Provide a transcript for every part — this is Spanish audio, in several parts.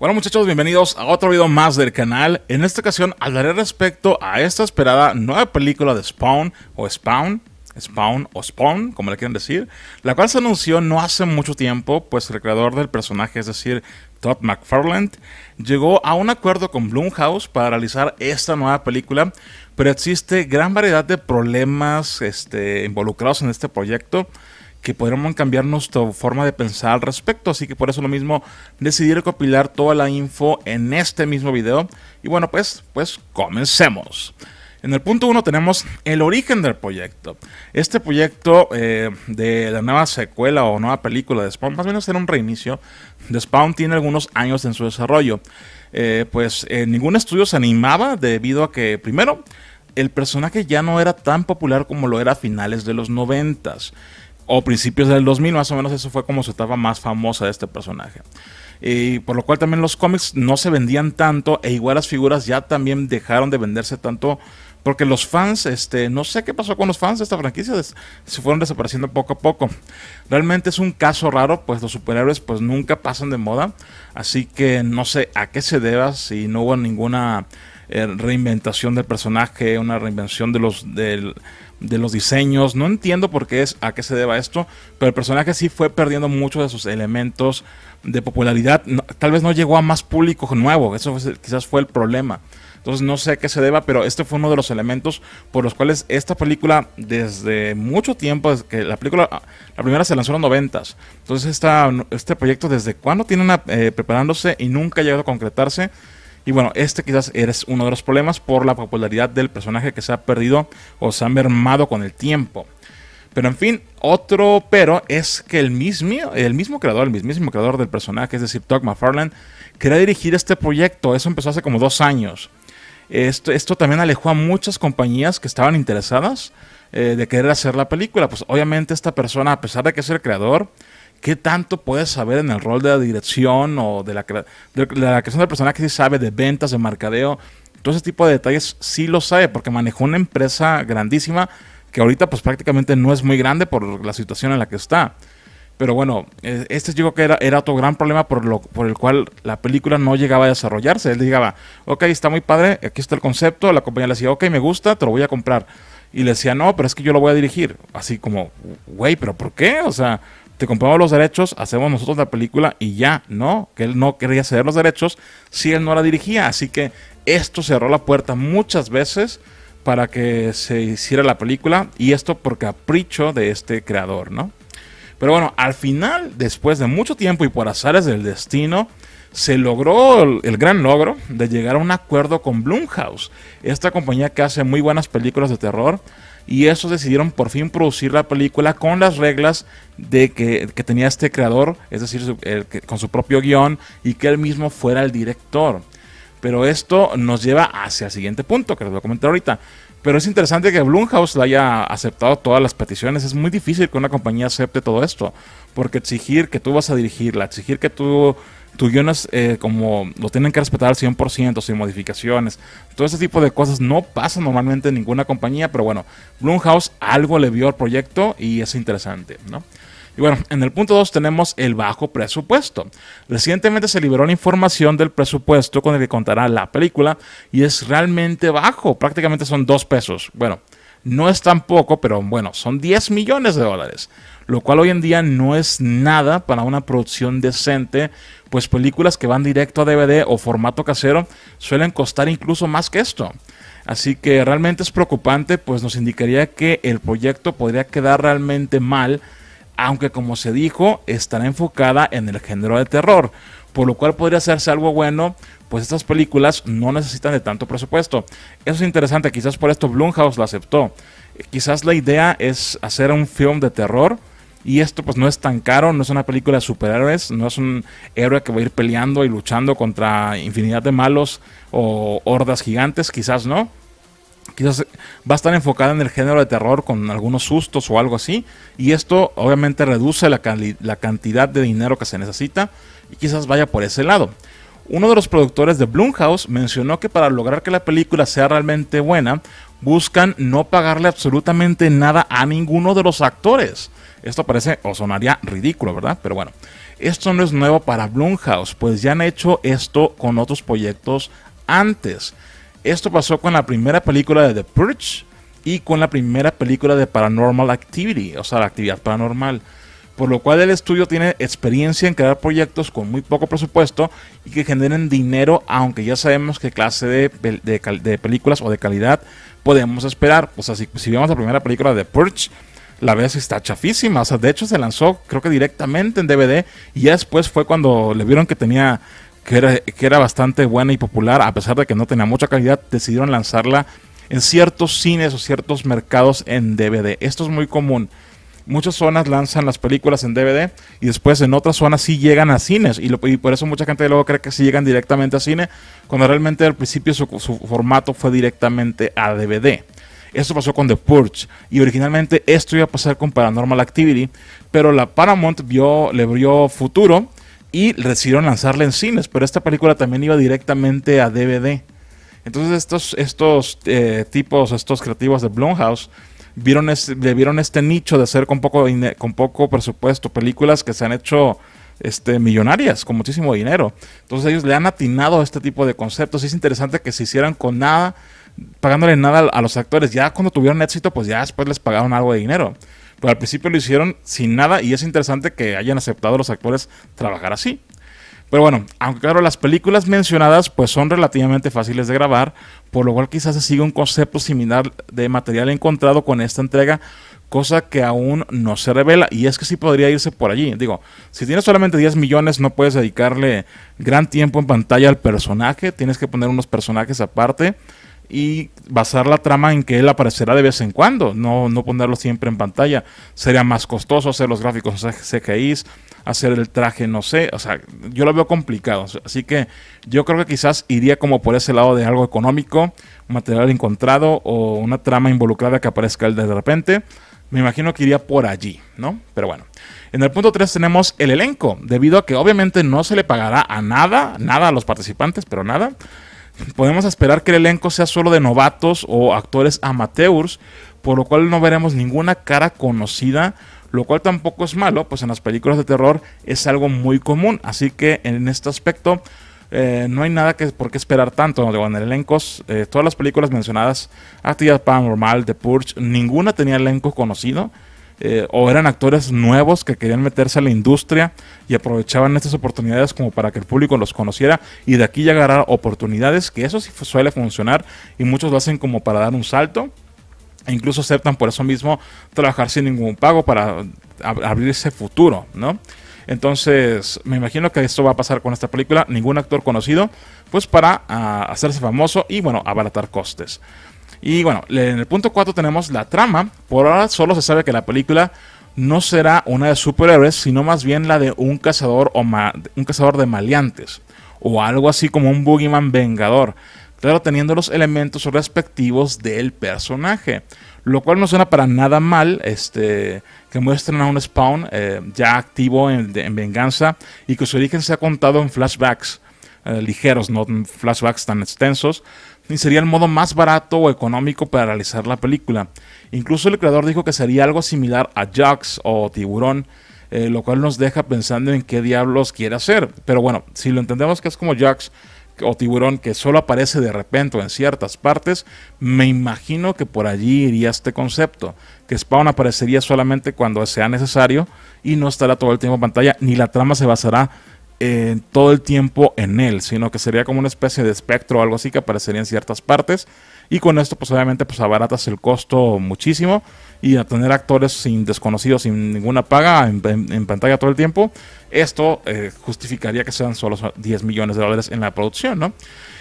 Bueno muchachos, bienvenidos a otro video más del canal. En esta ocasión hablaré respecto a esta esperada nueva película de Spawn o Spawn, Spawn o Spawn, como le quieren decir, la cual se anunció no hace mucho tiempo, pues el creador del personaje, es decir, Todd McFarland, llegó a un acuerdo con Blumhouse para realizar esta nueva película, pero existe gran variedad de problemas este, involucrados en este proyecto, que podremos cambiar nuestra forma de pensar al respecto. Así que por eso lo mismo decidí recopilar toda la info en este mismo video. Y bueno, pues, pues comencemos. En el punto 1 tenemos el origen del proyecto. Este proyecto eh, de la nueva secuela o nueva película de Spawn, más o menos era un reinicio, de Spawn tiene algunos años en su desarrollo. Eh, pues eh, ningún estudio se animaba debido a que, primero, el personaje ya no era tan popular como lo era a finales de los noventas o principios del 2000, más o menos eso fue como se estaba más famosa de este personaje. Y por lo cual también los cómics no se vendían tanto e igual las figuras ya también dejaron de venderse tanto porque los fans, este, no sé qué pasó con los fans de esta franquicia, se fueron desapareciendo poco a poco. Realmente es un caso raro, pues los superhéroes pues nunca pasan de moda, así que no sé a qué se deba si no hubo ninguna eh, reinventación del personaje, una reinvención de los, de, los diseños. No entiendo por qué es, a qué se deba esto, pero el personaje sí fue perdiendo muchos de sus elementos de popularidad. tal vez no llegó a más público nuevo, eso quizás fue el problema. Entonces no sé a qué se deba, pero este fue uno de los elementos por los cuales esta película desde mucho tiempo, que la película, la primera se lanzó en los noventas. Entonces este proyecto desde cuándo tienen una eh, preparándose y nunca ha llegado a concretarse. Y bueno, este quizás es uno de los problemas por la popularidad del personaje que se ha perdido o se ha mermado con el tiempo. Pero en fin, otro pero es que el mismo, el mismo creador, el mismísimo creador del personaje, es decir, Doug McFarlane, quería dirigir este proyecto. Eso empezó hace como dos años. Esto, esto también alejó a muchas compañías que estaban interesadas eh, de querer hacer la película. Pues obviamente esta persona, a pesar de que es el creador, ¿Qué tanto puedes saber en el rol de la dirección o de la, de la creación del personaje? sí sabe de ventas, de mercadeo. Todo ese tipo de detalles sí lo sabe porque manejó una empresa grandísima que ahorita pues prácticamente no es muy grande por la situación en la que está. Pero bueno, e, este yo que era, era otro gran problema por, lo, por el cual la película no llegaba a desarrollarse. Él llegaba, ok, está muy padre, aquí está el concepto, la compañía le decía, ok, me gusta, te lo voy a comprar. Y le decía, no, pero es que yo lo voy a dirigir. Así como, güey, pero ¿por qué? O sea, te compramos los derechos, hacemos nosotros la película y ya, ¿no? Que él no quería ceder los derechos si él no la dirigía. Así que esto cerró la puerta muchas veces para que se hiciera la película y esto por capricho de este creador, ¿no? Pero bueno, al final, después de mucho tiempo y por azares del destino, se logró el, el, gran logro de llegar a un acuerdo con Blumhouse, esta compañía que hace muy buenas películas de terror, y esos decidieron por fin producir la película con las reglas de que, tenía este creador, es decir, con su propio guión y que él mismo fuera el director. Pero esto nos lleva hacia el siguiente punto que les voy a comentar ahorita. Pero es interesante que Blumhouse la haya aceptado todas las peticiones. Es muy difícil que una compañía acepte todo esto. Porque exigir que tú vas a dirigirla, exigir que tú, tu guion eh, como lo tienen que respetar al 100%, sin modificaciones. Todo ese tipo de cosas no pasa normalmente en ninguna compañía. Pero bueno, Blumhouse algo le vio al proyecto y es interesante, ¿no? Y bueno, en el punto 2 tenemos el bajo presupuesto. Recientemente se liberó la información del presupuesto con el que contará la película y es realmente bajo, prácticamente son 2 pesos. Bueno, no es tan poco, pero bueno, son 10 millones de dólares, lo cual hoy en día no es nada para una producción decente, pues películas que van directo a DVD o formato casero suelen costar incluso más que esto. Así que realmente es preocupante, pues nos indicaría que el proyecto podría quedar realmente mal aunque como se dijo, estará enfocada en el género de terror, por lo cual podría hacerse algo bueno, pues estas películas no necesitan de tanto presupuesto. Eso es interesante, quizás por esto Blumhouse la aceptó. Eh, quizás la idea es hacer un film de terror, y esto pues no es tan caro, no es una película de superhéroes, no es un héroe que va a ir peleando y luchando contra infinidad de malos o hordas gigantes, quizás no quizás eh, va a estar enfocada en el género de terror con algunos sustos o algo así. Y esto obviamente reduce la, cantidad de dinero que se necesita y quizás vaya por ese lado. Uno de los productores de Blumhouse mencionó que para lograr que la película sea realmente buena, buscan no pagarle absolutamente nada a ninguno de los actores. Esto parece o sonaría ridículo, ¿verdad? Pero bueno, esto no es nuevo para Blumhouse, pues ya han hecho esto con otros proyectos antes. Esto pasó con la primera película de The Purge y con la primera película de Paranormal Activity, o sea, la actividad paranormal. Por lo cual el estudio tiene experiencia en crear proyectos con muy poco presupuesto y que generen dinero, aunque ya sabemos qué clase de, películas o de calidad podemos esperar. O sea, si, vemos la primera película de The Purge, la vez está chafísima. O sea, de hecho se lanzó creo que directamente en DVD y ya después fue cuando le vieron que tenía que era, bastante buena y popular, a pesar de que no tenía mucha calidad, decidieron lanzarla en ciertos cines o ciertos mercados en DVD. Esto es muy común. Muchas zonas lanzan las películas en DVD y después en otras zonas sí llegan a cines. Y, por eso mucha gente luego cree que sí llegan directamente a cine, cuando realmente al principio su, formato fue directamente a DVD. Esto pasó con The Purge. Y originalmente esto iba a pasar con Paranormal Activity. Pero la Paramount vio, le vio futuro y decidieron lanzarla en cines, pero esta película también iba directamente a DVD. Entonces estos, estos eh, tipos, estos creativos de Blumhouse, vieron le vieron este nicho de hacer con poco, con poco presupuesto películas que se han hecho este, millonarias, con muchísimo dinero. Entonces ellos le han atinado a este tipo de conceptos. es interesante que se hicieran con nada, pagándole nada a los actores. Ya cuando tuvieron éxito, pues ya después les pagaron algo de dinero. Pero al principio lo hicieron sin nada y es interesante que hayan aceptado los actores trabajar así. Pero bueno, aunque claro, las películas mencionadas pues son relativamente fáciles de grabar, por lo cual quizás se siga un concepto similar de material encontrado con esta entrega, cosa que aún no se revela. Y es que sí podría irse por allí. Digo, si tienes solamente 10 millones no puedes dedicarle gran tiempo en pantalla al personaje, tienes que poner unos personajes aparte y basar la trama en que él aparecerá de vez en cuando, no, no ponerlo siempre en pantalla. Sería más costoso hacer los gráficos CGI, hacer el traje, no sé, o sea, yo lo veo complicado. Así que yo creo que quizás iría como por ese lado de algo económico, material encontrado o una trama involucrada que aparezca él de repente. Me imagino que iría por allí, ¿no? Pero bueno. En el punto 3 tenemos el elenco, debido a que obviamente no se le pagará a nada, nada a los participantes, pero nada podemos esperar que el elenco sea solo de novatos o actores amateurs, por lo cual no veremos ninguna cara conocida, lo cual tampoco es malo, pues en las películas de terror es algo muy común, así que en este aspecto eh, no hay nada que por qué esperar tanto. En el elencos, eh, todas las películas mencionadas, Actividad Paranormal, The Purge, ninguna tenía elenco conocido. Eh, o eran actores nuevos que querían meterse a la industria y aprovechaban estas oportunidades como para que el público los conociera y de aquí ya agarrar oportunidades, que eso sí suele funcionar y muchos lo hacen como para dar un salto. E incluso aceptan por eso mismo trabajar sin ningún pago para abrir abrirse futuro, ¿no? Entonces, me imagino que esto va a pasar con esta película. Ningún actor conocido, pues para ah, hacerse famoso y bueno, abaratar costes. Y bueno, en el punto 4 tenemos la trama. Por ahora solo se sabe que la película no será una de superhéroes, sino más bien la de un cazador, o un cazador de maleantes, o algo así como un boogeyman vengador, claro, teniendo los elementos respectivos del personaje, lo cual no suena para nada mal, este, que muestren a un Spawn eh, ya activo en, en venganza y que su origen se ha contado en flashbacks eh, ligeros, no flashbacks tan extensos, ni sería el modo más barato o económico para realizar la película. Incluso el creador dijo que sería algo similar a Jax o Tiburón, eh, lo cual nos deja pensando en qué diablos quiere hacer. Pero bueno, si lo entendemos que es como Jax o Tiburón que solo aparece de repente en ciertas partes, me imagino que por allí iría este concepto, que Spawn aparecería solamente cuando sea necesario y no estará todo el tiempo en pantalla, ni la trama se basará eh, todo el tiempo en él, sino que sería como una especie de espectro o algo así que aparecería en ciertas partes. Y con esto, pues obviamente, pues abaratas el costo muchísimo. Y a tener actores sin desconocidos, sin ninguna paga, en, pantalla todo el tiempo, esto eh, justificaría que sean solo 10 millones de dólares en la producción, ¿no?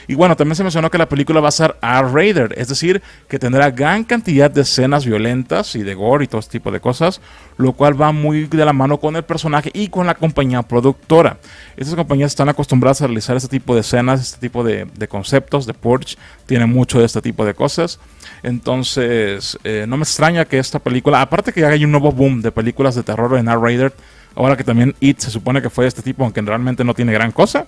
Y bueno, también se mencionó que la película va a ser r Raider, es decir, que tendrá gran cantidad de escenas violentas y de gore y todo este tipo de cosas, lo cual va muy de la mano con el personaje y con la compañía productora. Estas compañías están acostumbradas a realizar este tipo de escenas, este tipo de, conceptos, de Porch tiene mucho de este tipo de cosas. Entonces, eh, no me extraña que esta película, aparte que hay un nuevo boom de películas de terror en R-rated, ahora que también It se supone que fue de este tipo, aunque realmente no tiene gran cosa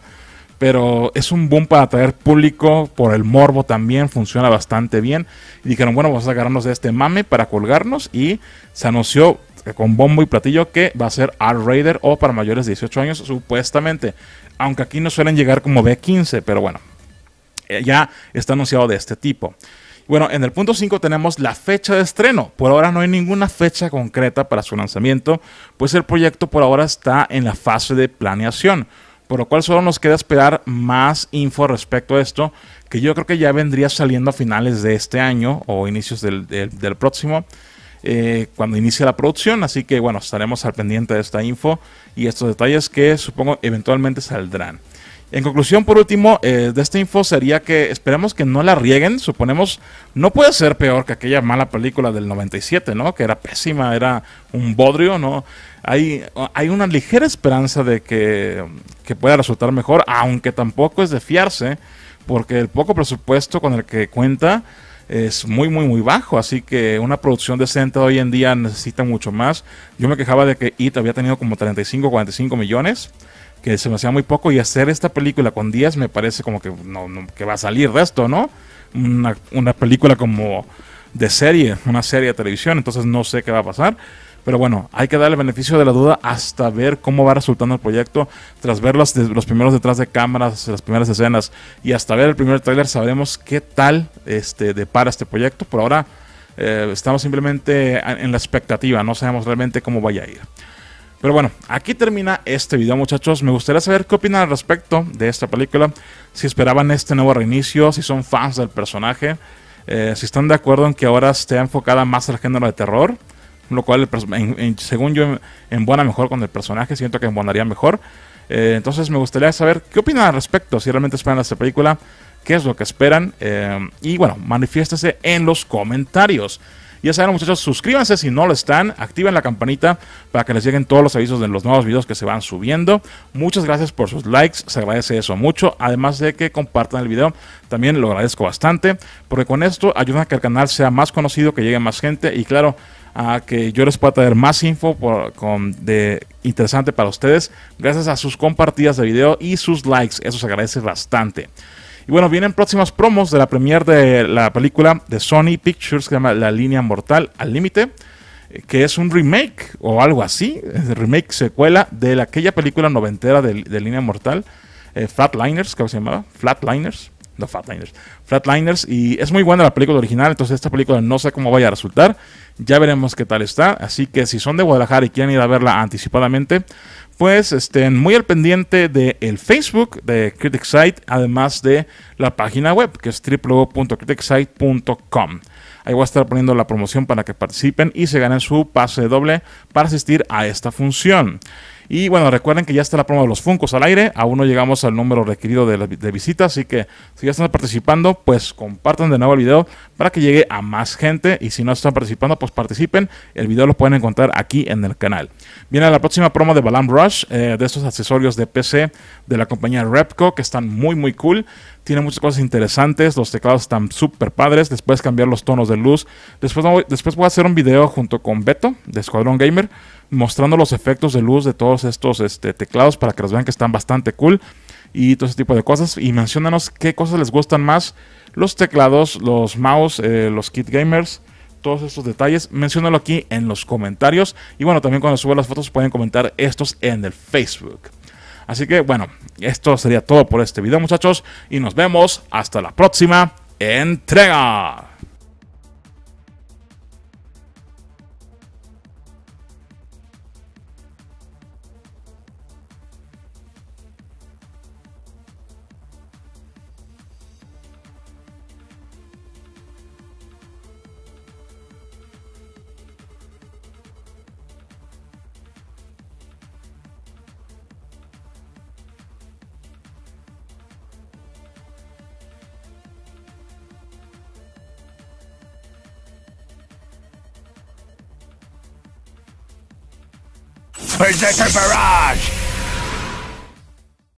pero es un boom para atraer público por el morbo también, funciona bastante bien. Y dijeron, bueno, vamos a agarrarnos de este mame para colgarnos y se anunció eh, con bombo y platillo que va a ser R-Raider o para mayores de 18 años supuestamente, aunque aquí no suelen llegar como B15, pero bueno, eh, ya está anunciado de este tipo. Bueno, en el punto 5 tenemos la fecha de estreno. Por ahora no hay ninguna fecha concreta para su lanzamiento, pues el proyecto por ahora está en la fase de planeación por lo cual solo nos queda esperar más info respecto a esto, que yo creo que ya vendría saliendo a finales de este año o inicios del, próximo, eh, cuando inicie la producción, así que bueno, estaremos al pendiente de esta info y estos detalles que supongo eventualmente saldrán. En conclusión, por último, eh, de esta info sería que esperemos que no la rieguen. Suponemos, no puede ser peor que aquella mala película del 97, ¿no? Que era pésima, era un bodrio, ¿no? Hay, hay una ligera esperanza de que, que pueda resultar mejor, aunque tampoco es de fiarse, porque el poco presupuesto con el que cuenta es muy, muy, muy bajo. Así que una producción decente hoy en día necesita mucho más. Yo me quejaba de que IT e había tenido como 35, 45 millones que se me hacía muy poco y hacer esta película con 10 me parece como que no, va a salir de esto, ¿no? Una, película como de serie, una serie de televisión, entonces no sé qué va a pasar. Pero bueno, hay que darle el beneficio de la duda hasta ver cómo va resultando el proyecto. Tras ver los, los primeros detrás de cámaras, las primeras escenas y hasta ver el primer tráiler sabremos qué tal este, depara este proyecto. Por ahora eh, estamos simplemente en la expectativa, no sabemos realmente cómo vaya a ir. Pero bueno, aquí termina este video muchachos. Me gustaría saber qué opinan al respecto de esta película. Si esperaban este nuevo reinicio, si son fans del personaje, eh, si están de acuerdo en que ahora esté enfocada más al género de terror. Lo cual, según yo, buena mejor con el personaje. Siento que embonaría mejor. Eh, entonces me gustaría saber qué opinan al respecto. Si realmente esperan esta película, qué es lo que esperan. Eh, y bueno, manifiéstese en los comentarios. Ya saben, muchachos, suscríbanse si no lo están, activen la campanita para que les lleguen todos los avisos de los nuevos videos que se van subiendo. Muchas gracias por sus likes, se agradece eso mucho. Además de que compartan el video, también lo agradezco bastante, porque con esto ayudan a que el canal sea más conocido, que llegue más gente y claro, a que yo les pueda traer más info con, de interesante para ustedes gracias a sus compartidas de video y sus likes. Eso se agradece bastante. Y bueno, vienen próximas promos de la premier de la película de Sony Pictures que se llama La línea mortal al límite, eh, que es un remake o algo así, remake secuela de aquella película noventera de, línea mortal, eh, Flatliners, que se llamaba, Flatliners. No, Flatliners. Flatliners. Y es muy buena la película original, entonces esta película no sé cómo vaya a resultar. Ya veremos qué tal está. Así que si son de Guadalajara y quieren ir a verla anticipadamente, pues estén muy al pendiente de el Facebook de Critic Site, además de la página web que es www.criticsite.com. Ahí voy a estar poniendo la promoción para que participen y se ganen su pase doble para asistir a esta función. Y bueno, recuerden que ya está la promo de los Funcos al aire. Aún no llegamos al número requerido de, visitas. Así que si ya están participando, pues compartan de nuevo el video para que llegue a más gente. Y si no están participando, pues participen. El video lo pueden encontrar aquí en el canal. Viene la próxima promo de Balam Rush, eh, de estos accesorios de PC de la compañía Repco, que están muy, muy cool. Tiene muchas cosas interesantes. Los teclados están súper padres. Después cambiar los tonos de luz. Después, después voy a hacer un video junto con Beto de Escuadrón Gamer mostrando los efectos de luz de todos estos este, teclados para que los vean que están bastante cool y todo ese tipo de cosas. Y mencionanos qué cosas les gustan más, los teclados, los mouse, eh, los kit gamers, todos estos detalles. Menciónalo aquí en los comentarios. Y bueno, también cuando suba las fotos pueden comentar estos en el Facebook. Así que bueno, esto sería todo por este video muchachos y nos vemos hasta la próxima entrega. Berserker Barrage!